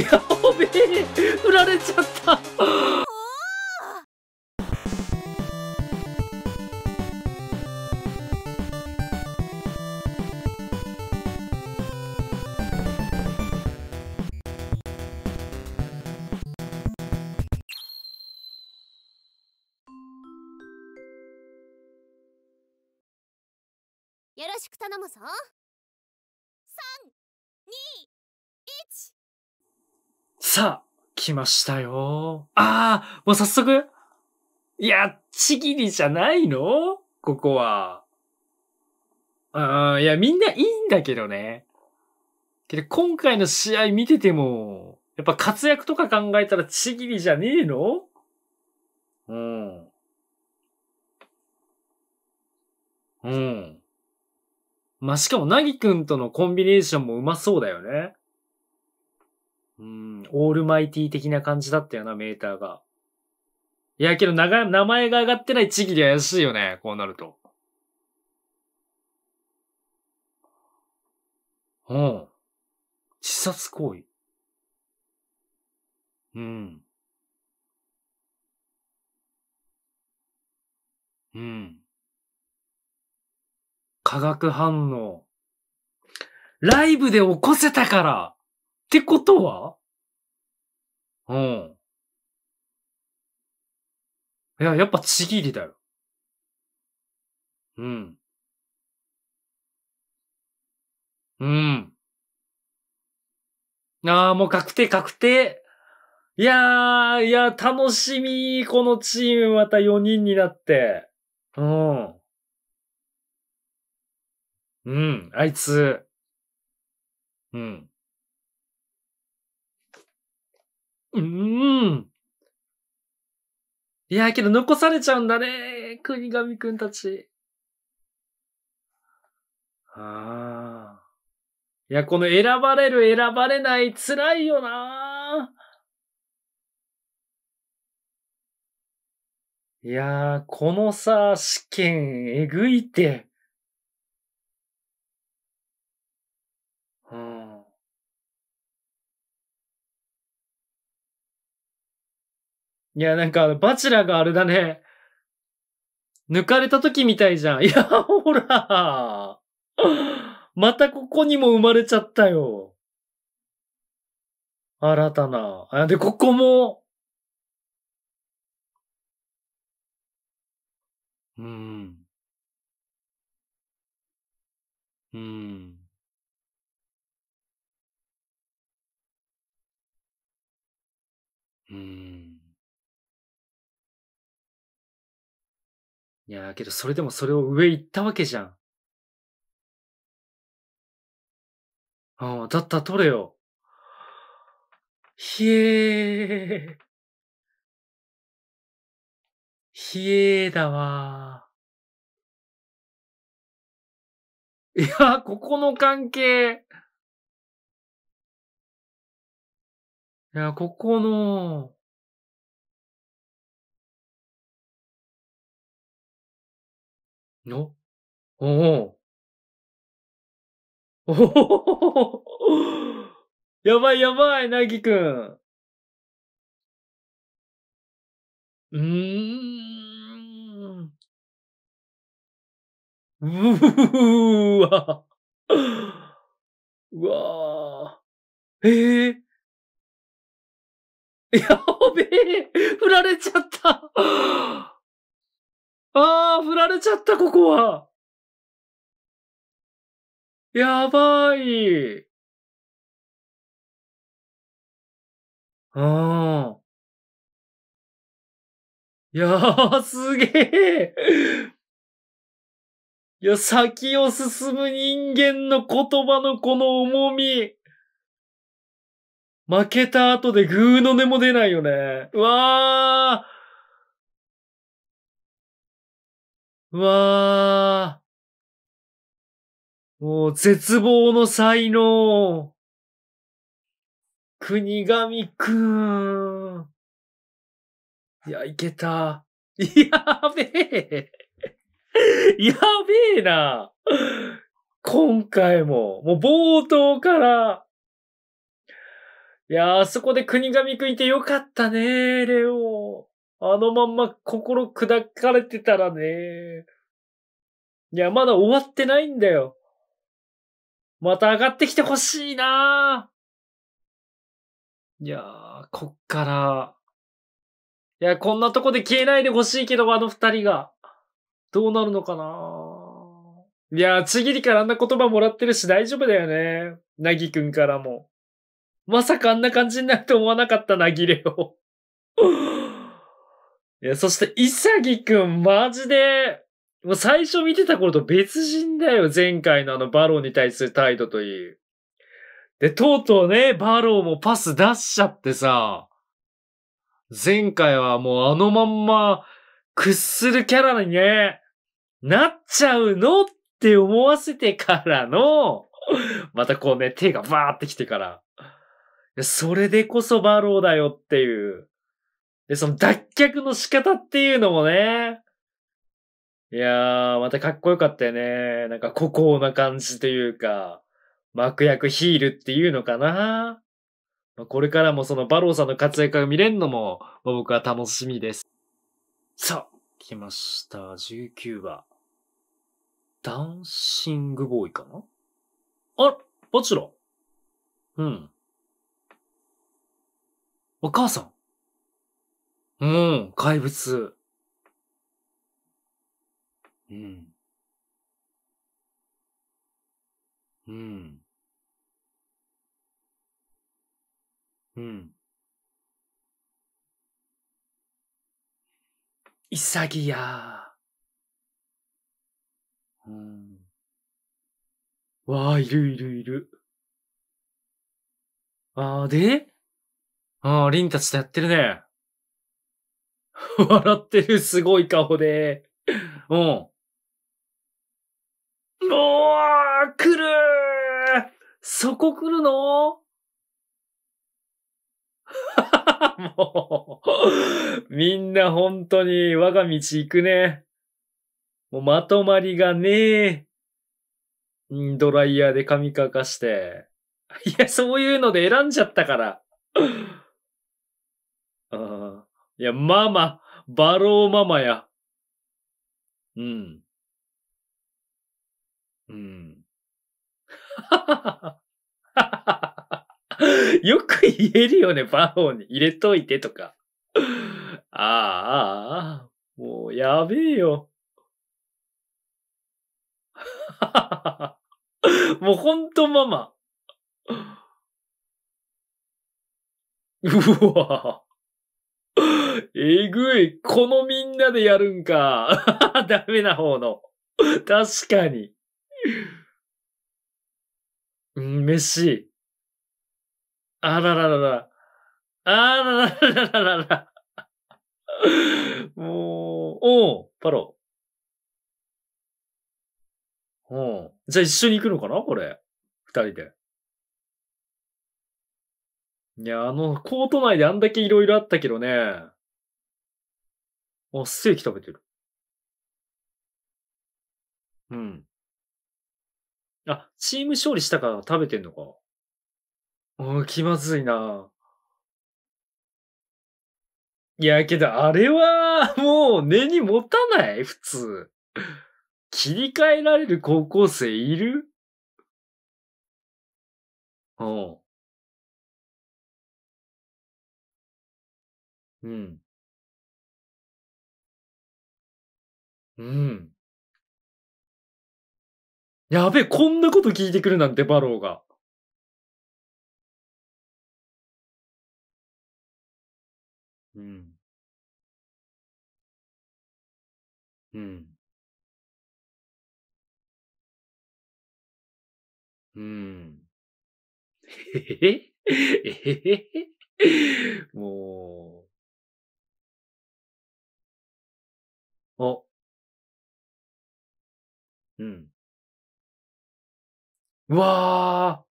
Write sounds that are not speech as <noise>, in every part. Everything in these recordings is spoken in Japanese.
やべえ振られちゃったよろしく頼むぞ。さあ、来ましたよ。ああ、もう早速いや、ちぎりじゃないのここは。ああ、いや、みんないいんだけどね。けど、今回の試合見てても、やっぱ活躍とか考えたらちぎりじゃねえのうん。うん。まあ、しかも、なぎくんとのコンビネーションもうまそうだよね。うん、オールマイティ的な感じだったよな、メーターが。いや、けど、名前が上がってない地域で怪しいよね、こうなると。うん。自殺行為。うん。うん。化学反応。ライブで起こせたからってことはうん。いや、やっぱちぎりだよ。うん。うん。ああ、もう確定確定。いやー、いや、楽しみ。このチームまた4人になって。うん。うん、あいつ。うん。うーん。いや、けど残されちゃうんだね。国神くんたち。ああ。いや、この選ばれる、選ばれない、辛いよな。いやー、このさ、試験、えぐいって。いや、なんか、バチラがあれだね。抜かれた時みたいじゃん。いや、ほら。またここにも生まれちゃったよ。新たな。あ、で、ここも。うん。うん。うん。いやーけどそれでもそれを上行ったわけじゃん。ああ、だったら取れよ。ひえー。ひえーだわー。いや、ここの関係。いや、ここの、のおおお <laughs> やばいやばい、なぎくん。うーん。うわ。うわー。ええー、やべえ振られちゃったああ、振られちゃった、ここは。やばい。ああ。いやー、すげえ。いや、先を進む人間の言葉のこの重み。負けた後でグーの音も出ないよね。うわー。うわー。もう絶望の才能。国神くん。いや、いけた。やべえ。やべえな。今回も、もう冒頭から。いやあそこで国神くんいてよかったね、レオ。あのまんま心砕かれてたらね。いや、まだ終わってないんだよ。また上がってきてほしいないやー、こっから。いや、こんなとこで消えないでほしいけど、あの二人が。どうなるのかないやー、ちぎりからあんな言葉もらってるし大丈夫だよね。なぎくんからも。まさかあんな感じになると思わなかったなぎれを。や、そして、イサギくん、マジで、もう最初見てた頃と別人だよ。前回のあの、バローに対する態度という。で、とうとうね、バローもパス出しちゃってさ、前回はもうあのまんま、屈するキャラにね、なっちゃうのって思わせてからの、またこうね、手がバーってきてから。それでこそバローだよっていう。で、その脱却の仕方っていうのもね、いやー、またかっこよかったよね。なんか孤高な感じというか、幕役ヒールっていうのかな。まあ、これからもそのバローさんの活躍が見れるのも、まあ、僕は楽しみです。さあ、来ました。19話。ダンシングボーイかなあら、ちろん。うん。お母さんうん、怪物。うん。うん。うん。潔や。うん。わあ、いるいるいる。ああ、でああ、凛たちとやってるね。<laughs> 笑ってる、すごい顔で。うん。もう来るそこ来るの <laughs> もう、みんな本当に我が道行くね。もうまとまりがねえ。ドライヤーで髪乾かして。いや、そういうので選んじゃったから。いや、ママ、バローママや。うん。うん。<laughs> よく言えるよね、バローに入れといてとか。ああ、ああ、もうやべえよ。<laughs> もうほんとママ。うわえぐい。このみんなでやるんか。<laughs> ダメな方の。確かに。うん、飯。あらららら。あらららららら。もう、おう、パロ。うん。じゃあ一緒に行くのかなこれ。二人で。いや、あの、コート内であんだけ色々あったけどね。あ、ステーキ食べてる。うん。あ、チーム勝利したから食べてんのか。うん、気まずいな。いや、けど、あれは、もう、根に持たない普通。切り替えられる高校生いるうん。うん。うん。やべえ、こんなこと聞いてくるなんて、バローが。うん。うん。うん。えへへ。えへへ。もう。お。うん。うわー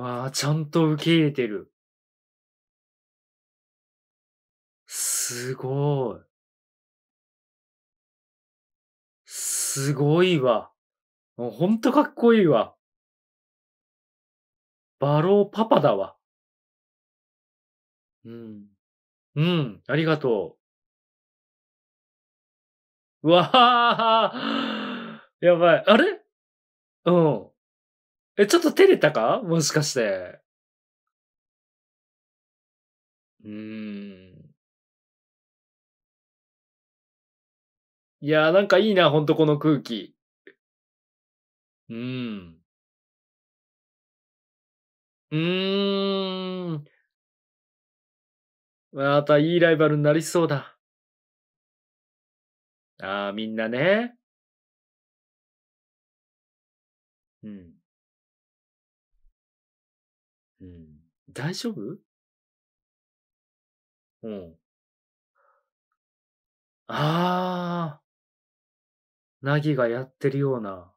わあ、ちゃんと受け入れてる。すごい。すごいわ。もうほんとかっこいいわ。バローパパだわ。うん。うん、ありがとう。うわあ <laughs> やばい。あれうん。え、ちょっと照れたかもしかして。うーん。いやーなんかいいな、ほんとこの空気。うーん。うーん。またいいライバルになりそうだ。ああ、みんなね。うん。うん。大丈夫うん。ああ。なぎがやってるような。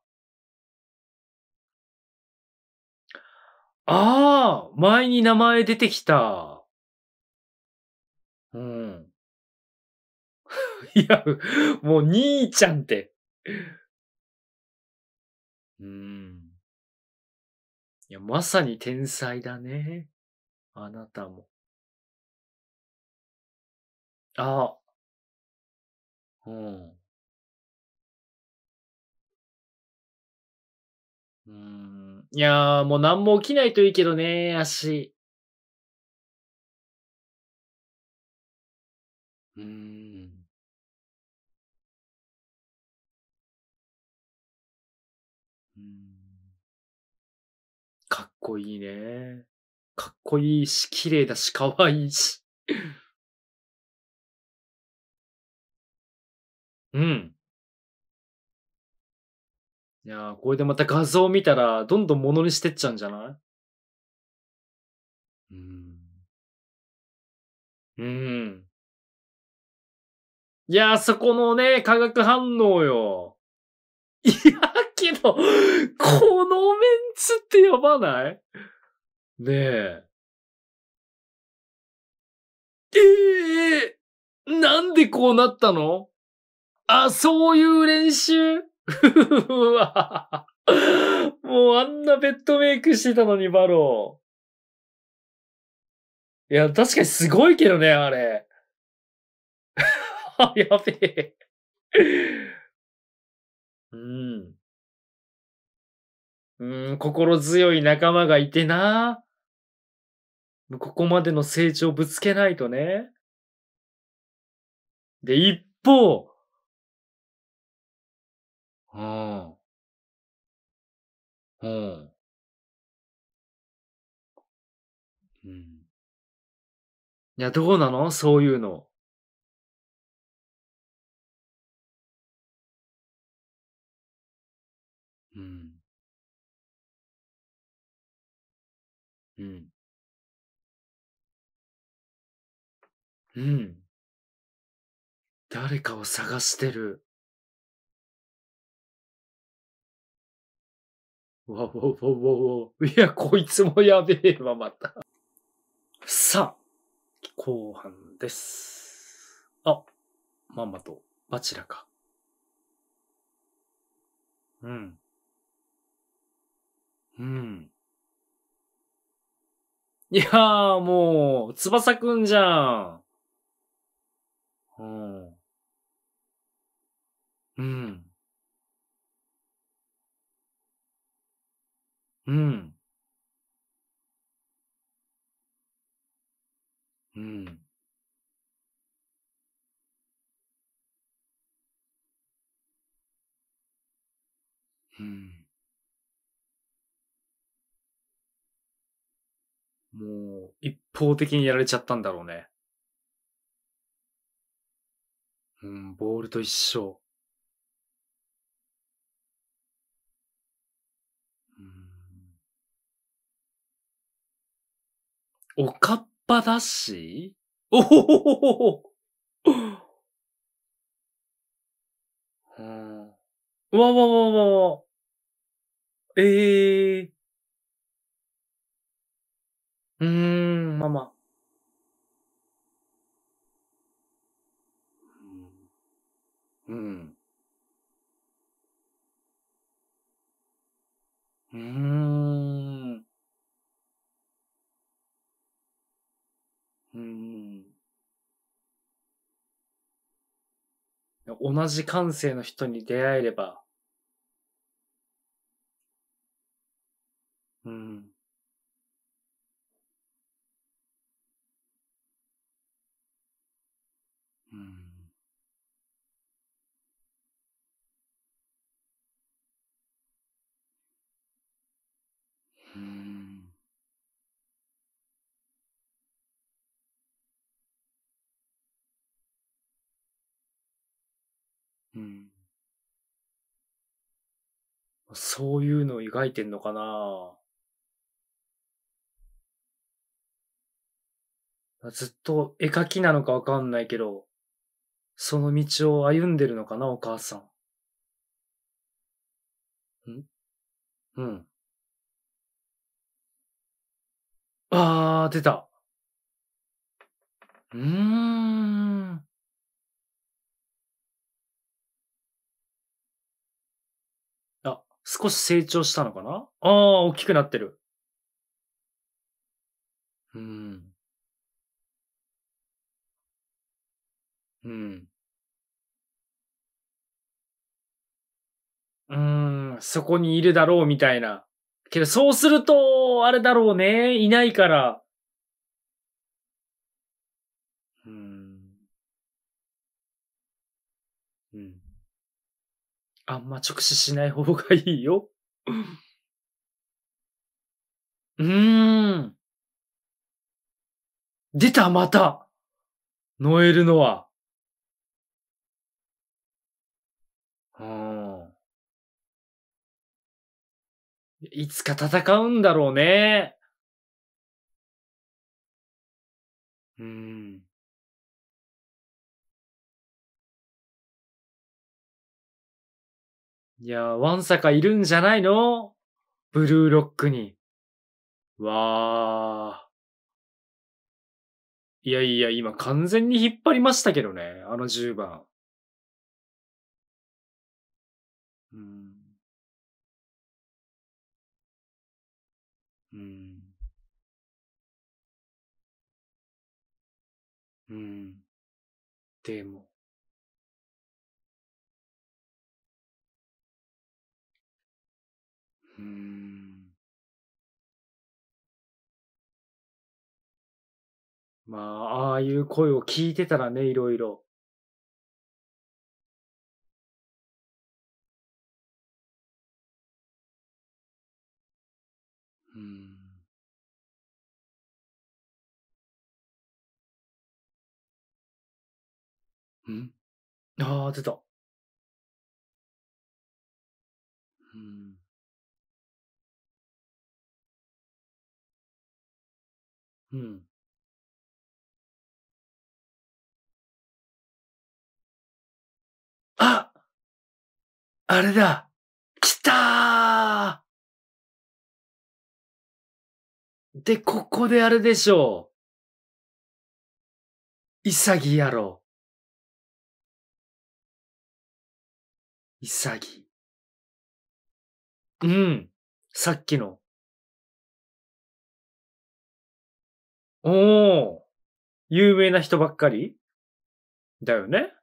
ああ前に名前出てきた。うん。いや、もう兄ちゃんって。うん。いや、まさに天才だね。あなたも。あ。うん。うん。いやー、もう何も起きないといいけどね、足。うん。うん。かっこいいね。かっこいいし、綺麗だし、かわいいし。うん。いやー、これでまた画像見たら、どんどん物にしてっちゃうんじゃないうん。うん。いやー、そこのね、化学反応よ。いやこのメンツってやばないねえ。ええー、なんでこうなったのあ、そういう練習うわ。もうあんなベッドメイクしてたのに、バロー。いや、確かにすごいけどね、あれ。<laughs> やべえ。うん。うん、心強い仲間がいてな。ここまでの成長ぶつけないとね。で、一方、うん。うん。うん。いや、どうなのそういうの。うん。うん。誰かを探してる。わわわわわ。いや、こいつもやべえわ、また。さあ、後半です。あ、まんまとバチラか。うん。うん。いやー、もう、翼くんじゃん。うん。うん。うん。うん。うん。もう、一方的にやられちゃったんだろうね。うん、ボールと一緒。うん。おかっぱだしおほほほほうん。うわわわわわ。ええー。うーん、まあまあ。うん。うん。うーん。うーん。同じ感性の人に出会えれば。うん。うんうん。そういうのを描いてんのかなずっと絵描きなのかわかんないけど、その道を歩んでるのかな、お母さん。んうん。あー、出た。うーん。あ、少し成長したのかなああ、大きくなってる。うん。うん。うん、そこにいるだろうみたいな。けど、そうすると、あれだろうね。いないから。うん。うん。あんま直視しない方がいいよ。<laughs> うーん。出た、また。ノエルノア。いつか戦うんだろうね。うん。いや、ワンサカいるんじゃないのブルーロックに。わあ。いやいや、今完全に引っ張りましたけどね、あの10番。うんうん。うん。でも。うん。まあ、ああいう声を聞いてたらね、いろいろ。うん。うん。ああ、出た。うん。うん。ああれだ来たーで、ここであれでしょう。潔やろ。潔。うん。さっきの。おー。有名な人ばっかりだよね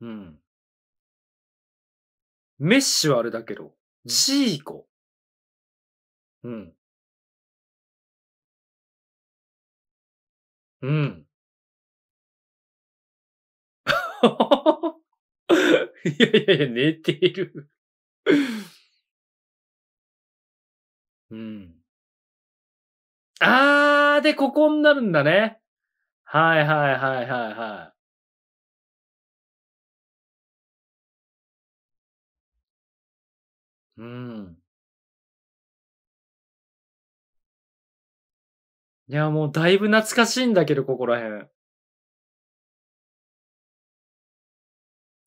うん。メッシュはあれだけど、ジーコ。うん。うん。<laughs> いやいやいや、寝ている。うん。あー、で、ここになるんだね。はいはいはいはいはい。うん。いや、もうだいぶ懐かしいんだけど、ここら辺。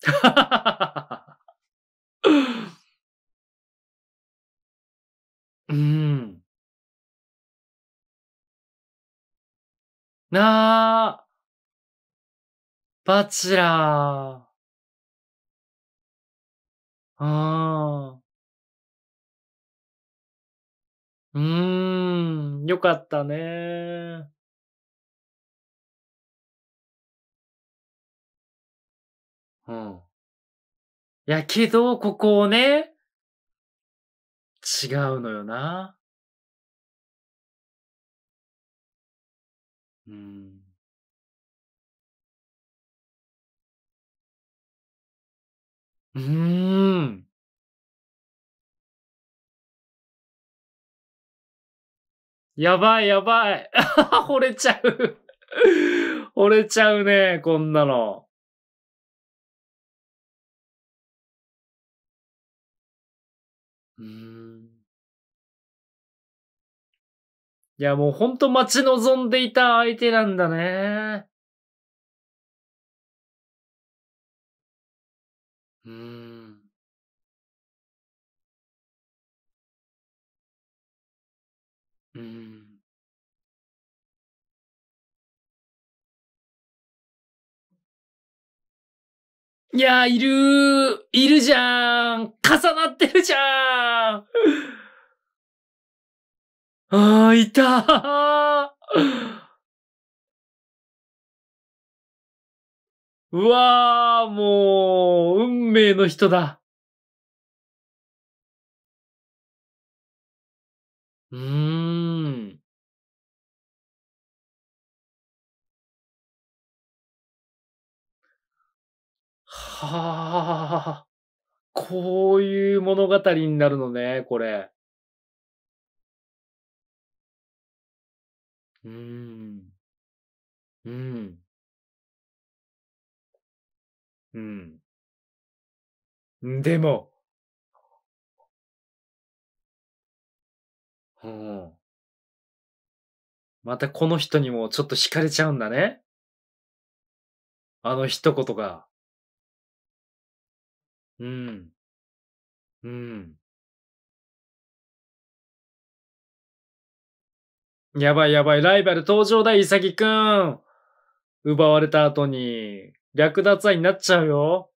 <laughs> うーん。なあ。バチラー。ああ。うーん、よかったね。うん。やけど、ここをね、違うのよな。うん。うーん。やばいやばい。<laughs> 惚れちゃう <laughs> 惚れちゃうね、こんなの。うん。いや、もうほんと待ち望んでいた相手なんだね。うーん。うん。いや、いる、いるじゃん。重なってるじゃん。あー、いたうわー、もう、運命の人だ。うん。はあ。こういう物語になるのね、これ。うん。うん。うん。ん、でもうん。またこの人にもちょっと惹かれちゃうんだね。あの一言が。うん。うん。やばいやばい、ライバル登場だ、イサギくん。奪われた後に、略奪愛になっちゃうよ。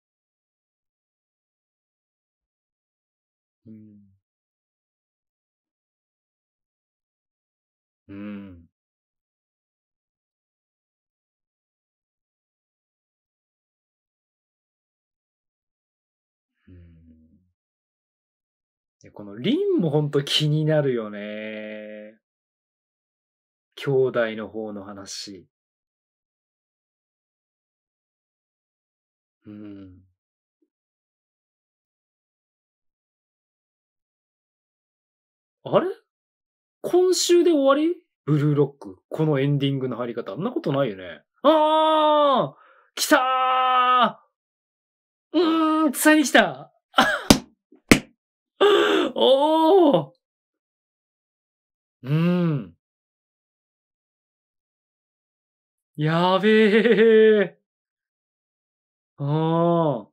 うん。うん。で、このリンもほんと気になるよね。兄弟の方の話。うん。あれ？今週で終わりブルーロック。このエンディングの入り方。あんなことないよね。あー来たーうーん、伝えに来た <laughs> おーうーん。やべえ。ああ。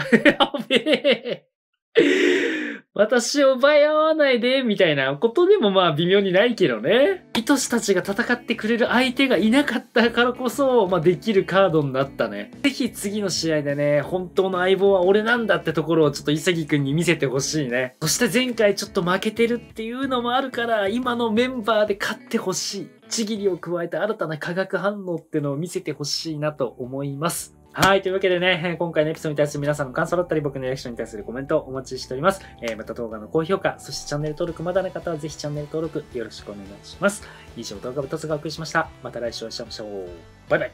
<laughs> やべえ。私を奪い合わないで、みたいなことでもまあ微妙にないけどね。イトたちが戦ってくれる相手がいなかったからこそ、まあできるカードになったね。ぜひ次の試合でね、本当の相棒は俺なんだってところをちょっと潔くんに見せてほしいね。そして前回ちょっと負けてるっていうのもあるから、今のメンバーで勝ってほしい。ちぎりを加えた新たな化学反応ってのを見せてほしいなと思います。はい。というわけでね、今回のエピソードに対する皆さんの感想だったり、僕のリアクションに対するコメントをお待ちしております。えー、また動画の高評価、そしてチャンネル登録まだの方はぜひチャンネル登録よろしくお願いします。以上、動画ぶたつがお送りしました。また来週お会いしましょう。バイバイ。